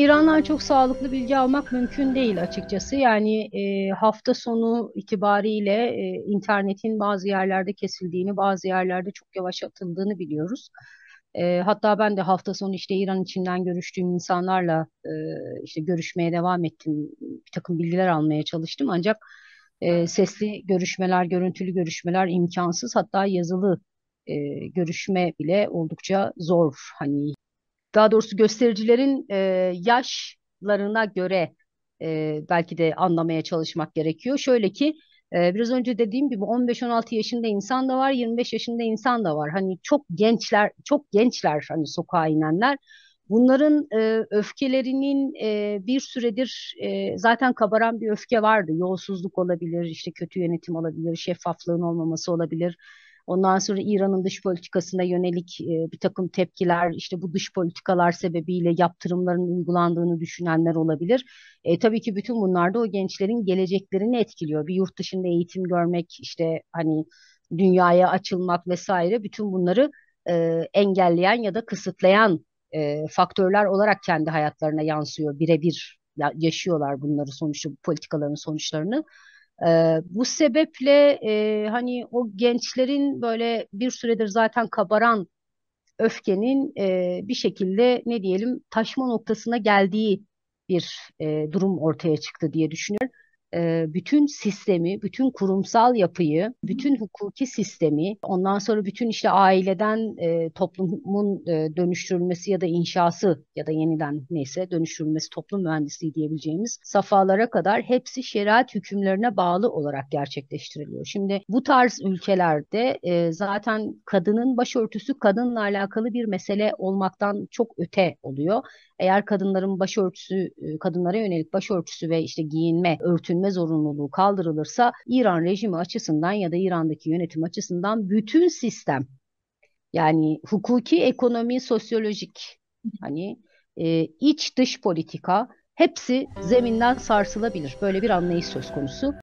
İran'dan çok sağlıklı bilgi almak mümkün değil açıkçası. Yani e, hafta sonu itibariyle e, internetin bazı yerlerde kesildiğini, bazı yerlerde çok yavaş atıldığını biliyoruz. E, hatta ben de hafta sonu işte İran içinden görüştüğüm insanlarla e, işte görüşmeye devam ettim. Bir takım bilgiler almaya çalıştım ancak e, sesli görüşmeler, görüntülü görüşmeler imkansız. Hatta yazılı e, görüşme bile oldukça zor. Hani daha doğrusu göstericilerin e, yaşlarına göre e, belki de anlamaya çalışmak gerekiyor. Şöyle ki e, biraz önce dediğim gibi 15-16 yaşında insan da var, 25 yaşında insan da var. Hani çok gençler, çok gençler hani sokağa inenler. Bunların e, öfkelerinin e, bir süredir e, zaten kabaran bir öfke vardı. Yolsuzluk olabilir, işte kötü yönetim olabilir, şeffaflığın olmaması olabilir Ondan sonra İran'ın dış politikasına yönelik e, bir takım tepkiler, işte bu dış politikalar sebebiyle yaptırımların uygulandığını düşünenler olabilir. E, tabii ki bütün bunlar da o gençlerin geleceklerini etkiliyor. Bir yurt dışında eğitim görmek, işte hani dünyaya açılmak vesaire bütün bunları e, engelleyen ya da kısıtlayan e, faktörler olarak kendi hayatlarına yansıyor birebir yaşıyorlar bunları sonuçta bu politikaların sonuçlarını bu sebeple e, hani o gençlerin böyle bir süredir zaten kabaran öfkenin e, bir şekilde ne diyelim taşma noktasına geldiği bir e, durum ortaya çıktı diye düşünüyorum bütün sistemi, bütün kurumsal yapıyı, bütün hukuki sistemi, ondan sonra bütün işte aileden toplumun dönüştürülmesi ya da inşası ya da yeniden neyse dönüştürülmesi toplum mühendisliği diyebileceğimiz safhalara kadar hepsi şeriat hükümlerine bağlı olarak gerçekleştiriliyor. Şimdi bu tarz ülkelerde zaten kadının başörtüsü kadınla alakalı bir mesele olmaktan çok öte oluyor. Eğer kadınların başörtüsü, kadınlara yönelik başörtüsü ve işte giyinme, örtünme edilme zorunluluğu kaldırılırsa İran rejimi açısından ya da İran'daki yönetim açısından bütün sistem yani hukuki, ekonomi, sosyolojik hani e, iç dış politika hepsi zeminden sarsılabilir. Böyle bir anlayış söz konusu.